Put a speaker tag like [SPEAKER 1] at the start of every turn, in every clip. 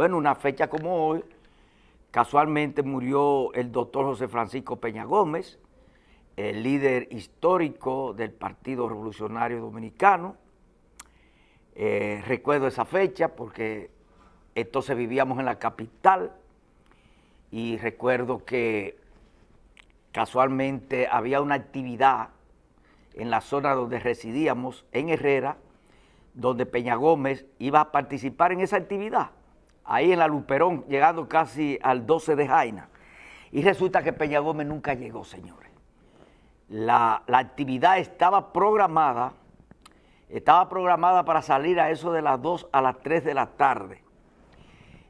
[SPEAKER 1] Bueno, una fecha como hoy, casualmente murió el doctor José Francisco Peña Gómez, el líder histórico del Partido Revolucionario Dominicano. Eh, recuerdo esa fecha porque entonces vivíamos en la capital y recuerdo que casualmente había una actividad en la zona donde residíamos, en Herrera, donde Peña Gómez iba a participar en esa actividad ahí en la Luperón, llegando casi al 12 de Jaina. Y resulta que Peña Gómez nunca llegó, señores. La, actividad estaba programada, estaba programada para salir a eso de las 2 a las 3 de la tarde.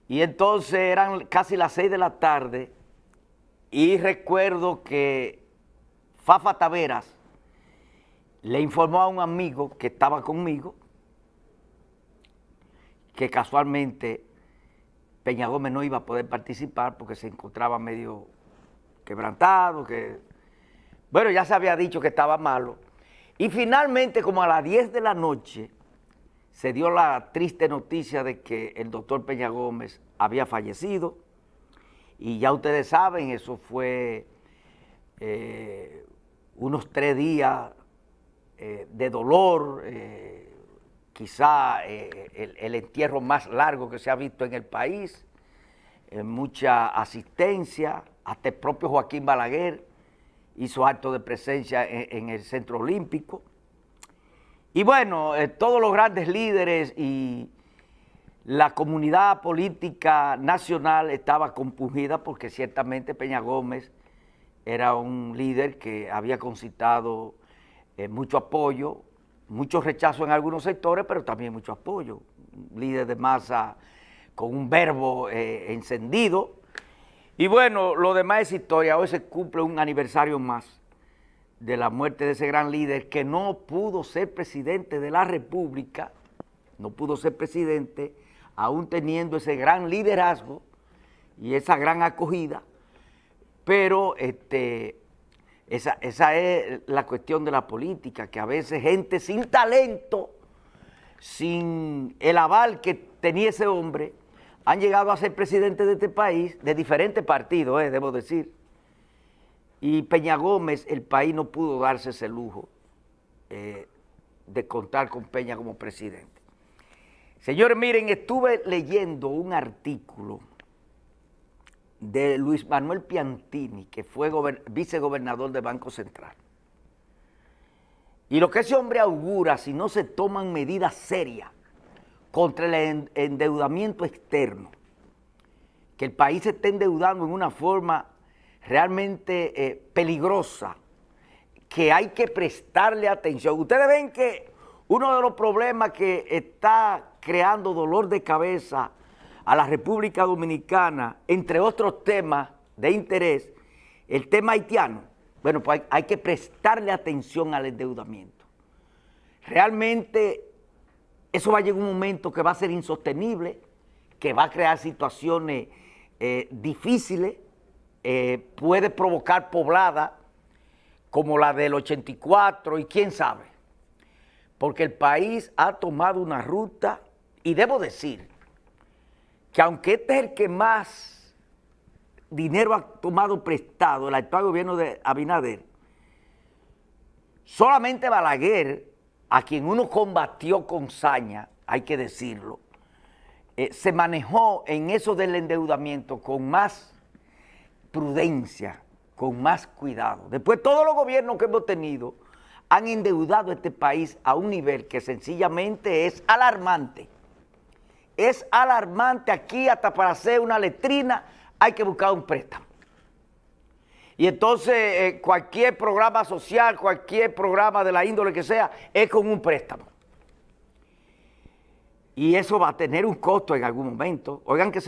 [SPEAKER 1] Y entonces eran casi las 6 de la tarde y recuerdo que Fafa Taveras le informó a un amigo que estaba conmigo que casualmente Peña Gómez no iba a poder participar porque se encontraba medio quebrantado, que bueno, ya se había dicho que estaba malo. Y finalmente, como a las 10 de la noche, se dio la triste noticia de que el doctor Peña Gómez había fallecido. Y ya ustedes saben, eso fue eh, unos tres días eh, de dolor, eh, quizá eh, el, entierro más largo que se ha visto en el país, eh, mucha asistencia, hasta el propio Joaquín Balaguer hizo acto de presencia en, el Centro Olímpico. Y bueno, eh, todos los grandes líderes y la comunidad política nacional estaba compungida porque ciertamente Peña Gómez era un líder que había concitado mucho apoyo, mucho rechazo en algunos sectores, pero también mucho apoyo. Líder de masa con un verbo eh, encendido. Y bueno, lo demás es historia. Hoy se cumple un aniversario más de la muerte de ese gran líder que no pudo ser presidente de la República, no pudo ser presidente, aún teniendo ese gran liderazgo y esa gran acogida, pero este, esa, es la cuestión de la política, que a veces gente sin talento, sin el aval que tenía ese hombre, han llegado a ser presidente de este país, de diferentes partidos, eh, debo decir. Y Peña Gómez, el país no pudo darse ese lujo eh, de contar con Peña como presidente. Señores, miren, estuve leyendo un artículo de Luis Manuel Piantini, que fue vicegobernador del Banco Central. Y lo que ese hombre augura si no se toman medidas serias contra el endeudamiento externo, que el país se esté endeudando en una forma realmente eh, peligrosa, que hay que prestarle atención. Ustedes ven que uno de los problemas que está creando dolor de cabeza a la República Dominicana, entre otros temas de interés, el tema haitiano, bueno, pues hay, que prestarle atención al endeudamiento. Realmente eso va a llegar un momento que va a ser insostenible, que va a crear situaciones eh, difíciles, eh, puede provocar poblada como la del 84 y quién sabe, porque el país ha tomado una ruta, y debo decir, que aunque este es el que más dinero ha tomado prestado, el actual gobierno de Abinader, solamente Balaguer, a quien uno combatió con saña, hay que decirlo, eh, se manejó en eso del endeudamiento con más prudencia, con más cuidado. Después todos los gobiernos que hemos tenido han endeudado a este país a un nivel que sencillamente es alarmante. Es alarmante aquí hasta para hacer una letrina hay que buscar un préstamo. Y entonces eh, cualquier programa social, cualquier programa de la índole que sea, es con un préstamo. Y eso va a tener un costo en algún momento. Oigan que